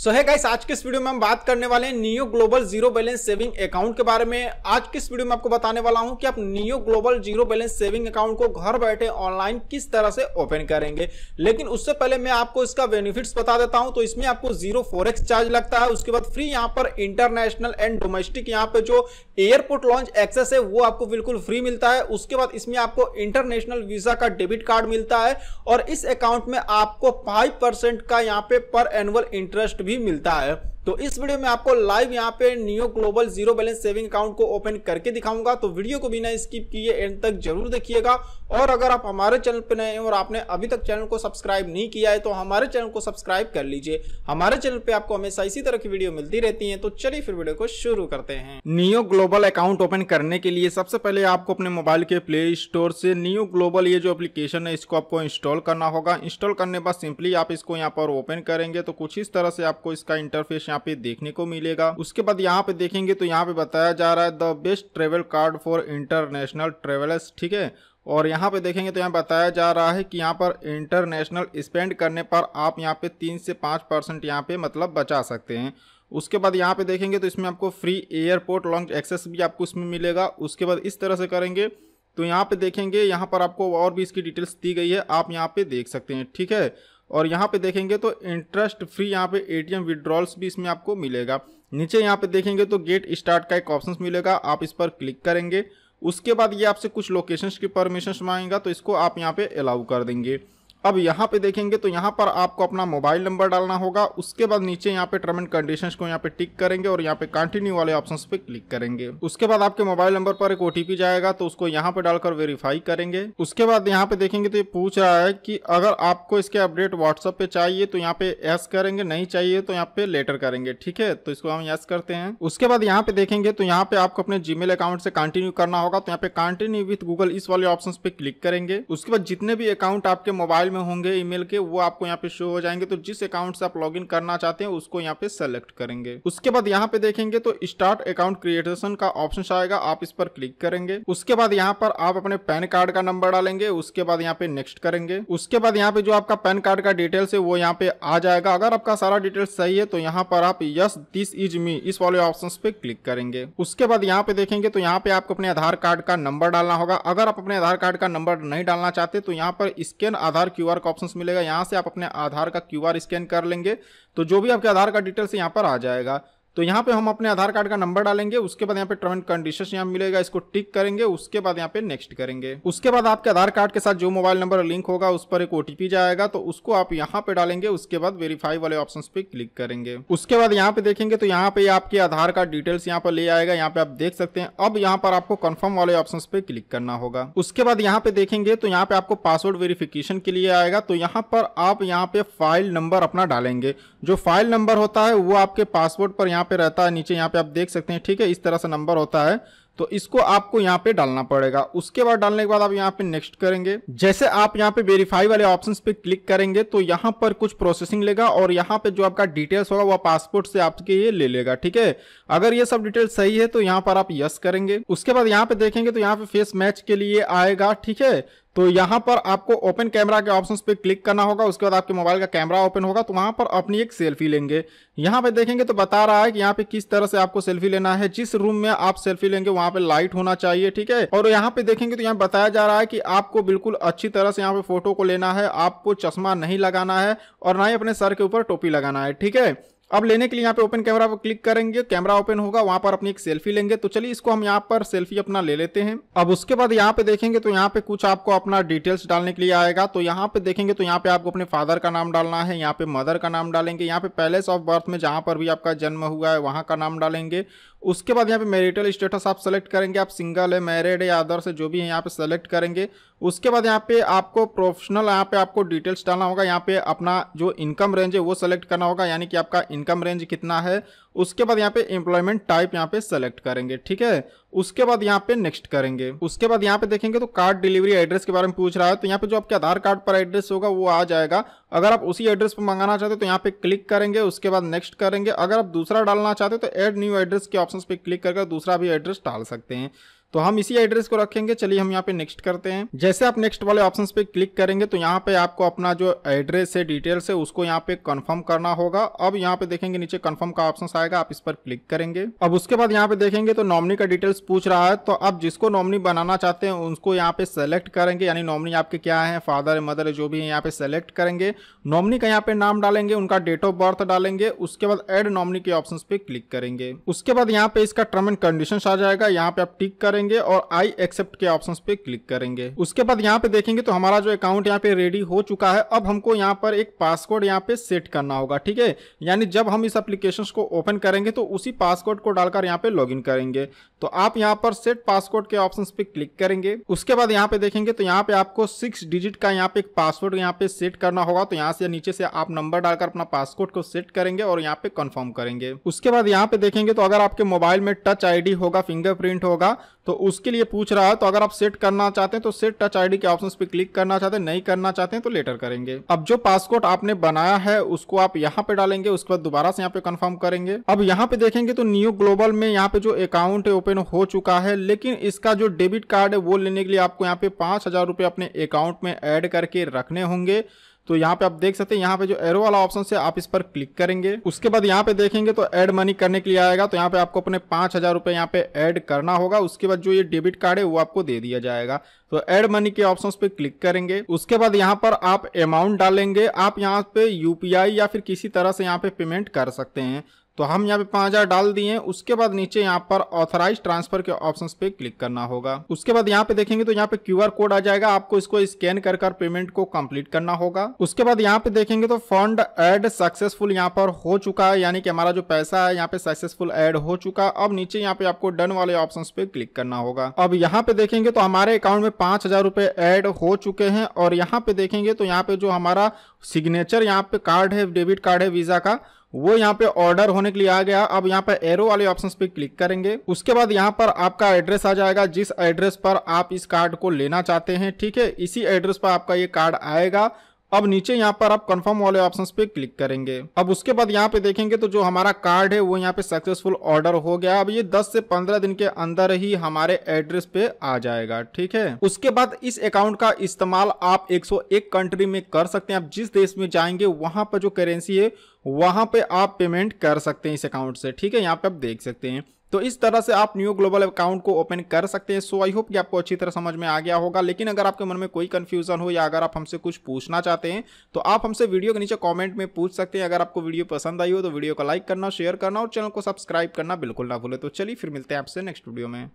सो है गाइस आज के इस वीडियो में हम बात करने वाले हैं Neo global zero balance saving account के बारे में आज के इस वीडियो में आपको बताने वाला हूं कि आप Neo global zero balance saving account को घर बैठे ऑनलाइन किस तरह से ओपन करेंगे लेकिन उससे पहले मैं आपको इसका बेनिफिट्स बता देता हूं तो इसमें आपको जीरो फोरेक्स चार्ज लगता है उसके बाद फ्री यहाँ पर इंटरनेशनल एंड डोमेस्टिक यहाँ पे जो एयरपोर्ट लॉन्च एक्सेस है वो आपको बिल्कुल फ्री मिलता है उसके बाद इसमें आपको इंटरनेशनल वीजा का डेबिट कार्ड मिलता है और इस अकाउंट में आपको फाइव का यहाँ पे पर एनुअल इंटरेस्ट भी मिलता है तो इस वीडियो में आपको लाइव यहाँ पे Neo global zero balance saving account को ओपन करके दिखाऊंगा तो वीडियो को बिना स्किप किए एंड तक जरूर देखिएगा और अगर आप हमारे चैनल पर नए हैं और आपने अभी तक चैनल को सब्सक्राइब नहीं किया है तो हमारे चैनल को सब्सक्राइब कर लीजिए हमारे चैनल पर आपको हमेशा इसी तरह की वीडियो मिलती रहती है तो चलिए फिर वीडियो को शुरू करते हैं नियो ग्लोबल अकाउंट ओपन करने के लिए सबसे पहले आपको अपने मोबाइल के प्ले स्टोर से नियो ग्लोबल ये जो एप्लीकेशन है इसको आपको इंस्टॉल करना होगा इंस्टॉल करने बाद सिंपली आप इसको यहाँ पर ओपन करेंगे तो कुछ इस तरह से आपको इसका इंटरफेस यहाँ पे देखने को मिलेगा उसके बाद यहाँ पे देखेंगे तो यहाँ पे बताया जा रहा है the best travel card for international travellers ठीक है और यहाँ पे देखेंगे तो यहाँ बताया जा रहा है कि यहाँ पर इंटरनेशनल स्पेंड करने पर आप यहाँ पे तीन से पाँच परसेंट यहाँ पे मतलब बचा सकते हैं उसके बाद यहाँ पे देखेंगे तो इसमें आपको फ्री एयरपोर्ट लॉन्च एक्सेस भी आपको इसमें मिलेगा उसके बाद इस तरह से करेंगे तो यहाँ पे देखेंगे यहाँ पर आपको और भी इसकी डिटेल्स दी गई है आप यहाँ पे देख सकते हैं ठीक है और यहाँ पे देखेंगे तो इंटरेस्ट फ्री यहाँ पे एटीएम विड्रॉल्स भी इसमें आपको मिलेगा नीचे यहाँ पे देखेंगे तो गेट स्टार्ट का एक ऑप्शन मिलेगा आप इस पर क्लिक करेंगे उसके बाद ये आपसे कुछ लोकेशंस की परमिशंस मांगेगा तो इसको आप यहाँ पे अलाउ कर देंगे अब यहाँ पे देखेंगे तो यहाँ पर आपको अपना मोबाइल नंबर डालना होगा उसके बाद नीचे यहाँ पे टर्म एंड कंडीशंस को यहाँ पे टिक करेंगे और यहाँ पे कंटिन्यू वाले ऑप्शन पे क्लिक करेंगे उसके बाद आपके मोबाइल नंबर पर एक ओटीपी जाएगा तो उसको यहाँ पे डालकर वेरीफाई करेंगे उसके बाद यहाँ पे देखेंगे तो ये पूछ रहा है कि अगर आपको इसके अपडेट व्हाट्सअप पे चाहिए तो यहाँ पे यस करेंगे नहीं चाहिए तो यहाँ पे लेटर करेंगे ठीक है तो इसको हम यस करते हैं उसके बाद यहाँ पे देखेंगे तो यहाँ पे आपको अपने जीमेल अकाउंट से कंटिन्यू करना होगा तो यहाँ पे कंटिन्यू विथ गूगल इस वाले ऑप्शन पे क्लिक करेंगे उसके बाद जितने भी अकाउंट आपके मोबाइल प्रोफाइल में होंगे ईमेल के वो आपको यहाँ पे शो हो जाएंगे तो जिस अकाउंट से आप लॉग करना चाहते हैं उसको यहाँ पे सेलेक्ट करेंगे उसके बाद यहाँ पे देखेंगे तो स्टार्ट अकाउंट क्रिएटेशन का ऑप्शन आएगा आप इस पर क्लिक करेंगे उसके बाद यहाँ पर आप अपने पैन कार्ड का नंबर डालेंगे उसके बाद यहाँ पे नेक्स्ट करेंगे उसके बाद यहाँ पे जो आपका पैन कार्ड का डिटेल्स है वो यहाँ पे आ जाएगा अगर आपका सारा डिटेल सही है तो यहाँ पर आप यस दिस इज मी इस वाले ऑप्शन पे क्लिक करेंगे उसके बाद यहाँ पे देखेंगे तो यहाँ पे आपको अपने आधार कार्ड का नंबर डालना होगा अगर आप अपने आधार कार्ड का नंबर नहीं डालना चाहते तो यहाँ पर स्कैन आधार आर का ऑप्शन मिलेगा यहाँ से आप अपने आधार का आर स्कैन कर लेंगे तो जो भी आपके आधार का डिटेल्स यहाँ पर आ जाएगा तो यहाँ पे हम अपने आधार कार्ड का नंबर डालेंगे उसके बाद यहाँ पे टर्म एंड कंडीशन यहाँ मिलेगा इसको टिक करेंगे उसके बाद यहाँ पे नेक्स्ट करेंगे उसके बाद आपके आधार कार्ड के साथ जो मोबाइल नंबर लिंक होगा उस पर एक ओटीपी जाएगा तो उसको आप यहाँ पे डालेंगे उसके बाद वेरीफाई वाले ऑप्शन पे क्लिक करेंगे उसके बाद यहाँ पे देखेंगे तो यहाँ पे आपके आधार कार्ड डिटेल्स यहाँ पर ले आएगा यहाँ पे आप देख सकते हैं अब यहाँ पर आपको कन्फर्म वाले ऑप्शन पे क्लिक करना होगा उसके बाद यहाँ पे देखेंगे तो यहाँ पे आपको पासवर्ड वेरिफिकेशन के लिए आएगा तो यहाँ पर आप यहाँ पे फाइल नंबर अपना डालेंगे जो फाइल नंबर होता है वो आपके पासवर्ड पर यहाँ यहाँ पे रहता है नीचे यहाँ पे आप देख सकते हैं ठीक है इस तरह से नंबर होता है तो इसको आपको यहाँ पे डालना पड़ेगा उसके बाद डालने के बाद आप यहाँ पे नेक्स्ट करेंगे जैसे आप यहाँ पे वेरीफाई वाले ऑप्शन पे क्लिक करेंगे तो यहाँ पर कुछ प्रोसेसिंग लेगा और यहाँ पे जो आपका डिटेल्स होगा वह पासपोर्ट से आपके ये ले लेगा ठीक है अगर ये सब डिटेल्स सही है तो यहाँ पर आप यस करेंगे उसके बाद यहाँ पे देखेंगे तो यहाँ पे फेस मैच के लिए आएगा ठीक है तो यहाँ पर आपको ओपन कैमरा के ऑप्शन पे क्लिक करना होगा उसके बाद आपके मोबाइल का कैमरा ओपन होगा तो वहाँ पर अपनी एक सेल्फी लेंगे यहाँ पे देखेंगे तो बता रहा है कि यहाँ पे किस तरह से आपको सेल्फी लेना है जिस रूम में आप सेल्फी लेंगे वहाँ पे लाइट होना चाहिए ठीक है और यहाँ पे देखेंगे तो यहाँ बताया जा रहा है कि आपको बिल्कुल अच्छी तरह से यहाँ पे फोटो को लेना है आपको चश्मा नहीं लगाना है और ना ही अपने सर के ऊपर टोपी लगाना है ठीक है अब लेने के लिए यहाँ पे ओपन कैमरा पर क्लिक करेंगे कैमरा ओपन होगा वहां पर अपनी एक सेल्फी लेंगे तो चलिए इसको हम यहाँ पर सेल्फी अपना ले लेते हैं अब उसके बाद यहाँ पे देखेंगे तो यहाँ पे कुछ आपको अपना डिटेल्स डालने के लिए आएगा तो यहाँ पे देखेंगे तो यहाँ पे आपको अपने फादर का नाम डालना है यहाँ पे मदर का नाम डालेंगे यहाँ पे पैलेस ऑफ बर्थ में जहां पर भी आपका जन्म हुआ है वहां का नाम डालेंगे उसके बाद यहाँ पे मैरिटल स्टेटस आप सेलेक्ट करेंगे आप सिंगल है मैरिड है या है जो भी है यहाँ पे सेलेक्ट करेंगे उसके बाद यहाँ पे आपको प्रोफेशनल यहाँ पे आपको डिटेल्स डालना होगा यहाँ पे अपना जो इनकम रेंज है वो सेलेक्ट करना होगा यानी कि आपका इनकम रेंज कितना है उसके बाद यहाँ पे एम्प्लॉयमेंट टाइप यहाँ पे सेलेक्ट करेंगे ठीक है उसके बाद यहाँ पे नेक्स्ट करेंगे उसके बाद यहाँ पे देखेंगे तो कार्ड डिलीवरी एड्रेस के बारे में पूछ रहा है तो यहाँ पे जो आपके आधार कार्ड पर एड्रेस होगा वो आ जाएगा अगर आप उसी एड्रेस पर मंगाना चाहते हो तो यहाँ पे क्लिक करेंगे उसके बाद नेक्स्ट करेंगे अगर आप दूसरा डालना चाहते हो तो एड न्यू एड्रेस के ऑप्शन पर क्लिक करके दूसरा भी एड्रेस डाल सकते हैं तो हम इसी एड्रेस को रखेंगे चलिए हम यहाँ पे नेक्स्ट करते हैं जैसे आप नेक्स्ट वाले ऑप्शन पे क्लिक करेंगे तो यहाँ पे आपको अपना जो एड्रेस है डिटेल्स है उसको यहाँ पे कंफर्म करना होगा अब यहाँ पे देखेंगे नीचे कंफर्म का ऑप्शन आएगा आप इस पर क्लिक करेंगे अब उसके बाद यहाँ पे देखेंगे तो नॉमनी का डिटेल्स पूछ रहा है तो आप जिसको नॉमनी बनाना चाहते हैं उसको यहाँ पे सेलेक्ट करेंगे यानी नॉमनी आपके क्या है फादर मदर जो भी है यहाँ पे सेलेक्ट करेंगे नॉमनी का यहाँ पे नाम डालेंगे उनका डेट ऑफ बर्थ डालेंगे उसके बाद एड नॉमनी के ऑप्शन पे क्लिक करेंगे उसके बाद यहाँ पे इसका टर्म एंड कंडीशन आ जाएगा यहाँ पे आप टिक करेंगे करेंगे और आई एक्सेप्ट के ऑप्शन पे क्लिक करेंगे उसके बाद यहाँ पे देखेंगे तो हमारा जो अकाउंट यहाँ पे रेडी हो चुका है अब हमको यहाँ पर एक पासवर्ड यहाँ पे सेट करना होगा ठीक है यानी जब हम इस एप्लीकेशन को ओपन करेंगे तो उसी पासवर्ड को डालकर यहाँ पे लॉग करेंगे तो आप यहाँ पर सेट पासवर्ड के ऑप्शन पे क्लिक करेंगे उसके बाद यहाँ पे देखेंगे तो यहाँ पे आपको सिक्स डिजिट का यहाँ पे एक पासवर्ड यहाँ पे सेट करना होगा तो यहाँ से नीचे से आप नंबर डालकर अपना पासवर्ड को सेट करेंगे और यहाँ पे कंफर्म करेंगे उसके बाद यहाँ पे देखेंगे तो अगर आपके मोबाइल में टच आईडी होगा फिंगरप्रिंट होगा तो उसके लिए पूछ रहा है तो अगर आप सेट करना चाहते हैं तो सेट टच आईडी के ऑप्शन पे क्लिक करना चाहते हैं नहीं करना चाहते हैं तो लेटर करेंगे अब जो पासकोड आपने बनाया है उसको आप यहाँ पे डालेंगे उसके बाद दोबारा से यहाँ पे कंफर्म करेंगे अब यहाँ पे देखेंगे तो न्यू ग्लोबल में यहाँ पे जो अकाउंट है ओपन हो चुका है लेकिन इसका जो डेबिट कार्ड है वो लेने के लिए आपको यहाँ पे पांच हजार अपने अकाउंट में एड करके रखने होंगे तो यहाँ पे आप देख सकते हैं यहाँ पे जो एरो वाला ऑप्शन से आप इस पर क्लिक करेंगे उसके बाद यहाँ पे देखेंगे तो ऐड मनी करने के लिए आएगा तो यहाँ पे आपको अपने पांच हज़ार रुपए यहाँ पे ऐड करना होगा उसके बाद जो ये डेबिट कार्ड है वो आपको दे दिया जाएगा तो ऐड मनी के ऑप्शन पे क्लिक करेंगे उसके बाद यहाँ पर आप अमाउंट डालेंगे आप यहाँ पे यूपीआई या फिर किसी तरह से यहाँ पे पेमेंट कर सकते हैं तो हम यहाँ पे पाँच हज़ार डाल दिए उसके बाद नीचे यहाँ पर ऑथराइज ट्रांसफर के ऑप्शन पे क्लिक करना होगा उसके बाद यहाँ पे देखेंगे तो यहाँ पे क्यू कोड आ जाएगा आपको इसको स्कैन कर कर पेमेंट को कंप्लीट करना होगा उसके बाद यहाँ पे देखेंगे तो फंड एड सक्सेसफुल यहाँ पर हो चुका है यानी कि हमारा जो पैसा है यहाँ पे सक्सेसफुल एड हो चुका है अब नीचे यहाँ पे आपको डन वाले ऑप्शन पे क्लिक करना होगा अब यहाँ पे देखेंगे तो हमारे अकाउंट में पांच हजार रुपए एड हो चुके हैं और यहाँ पे देखेंगे तो यहाँ पे जो हमारा सिग्नेचर यहाँ पे कार्ड है डेबिट कार्ड है वीजा का वो यहाँ पे ऑर्डर होने के लिए आ गया अब यहाँ पर एरो वाले ऑप्शन पे क्लिक करेंगे उसके बाद यहाँ पर आपका एड्रेस आ जाएगा जिस एड्रेस पर आप इस कार्ड को लेना चाहते हैं ठीक है इसी एड्रेस पर आपका ये कार्ड आएगा अब नीचे यहाँ पर आप कंफर्म वाले ऑप्शन पे क्लिक करेंगे अब उसके बाद यहाँ पे देखेंगे तो जो हमारा कार्ड है वो यहाँ पे सक्सेसफुल ऑर्डर हो गया अब ये 10 से 15 दिन के अंदर ही हमारे एड्रेस पे आ जाएगा ठीक है उसके बाद इस अकाउंट का इस्तेमाल आप 101 कंट्री में कर सकते हैं आप जिस देश में जाएंगे वहां पर जो करेंसी है वहाँ पे आप पेमेंट कर सकते हैं इस अकाउंट से ठीक है यहाँ पे आप देख सकते हैं तो इस तरह से आप न्यू ग्लोबल अकाउंट को ओपन कर सकते हैं सो आई होप कि आपको अच्छी तरह समझ में आ गया होगा लेकिन अगर आपके मन में कोई कन्फ्यूजन हो या अगर आप हमसे कुछ पूछना चाहते हैं तो आप हमसे वीडियो के नीचे कमेंट में पूछ सकते हैं अगर आपको वीडियो पसंद आई हो तो वीडियो को लाइक करना शेयर करना और चैनल को सब्सक्राइब करना बिल्कुल ना भूले तो चलिए फिर मिलते हैं आपसे नेक्स्ट वीडियो में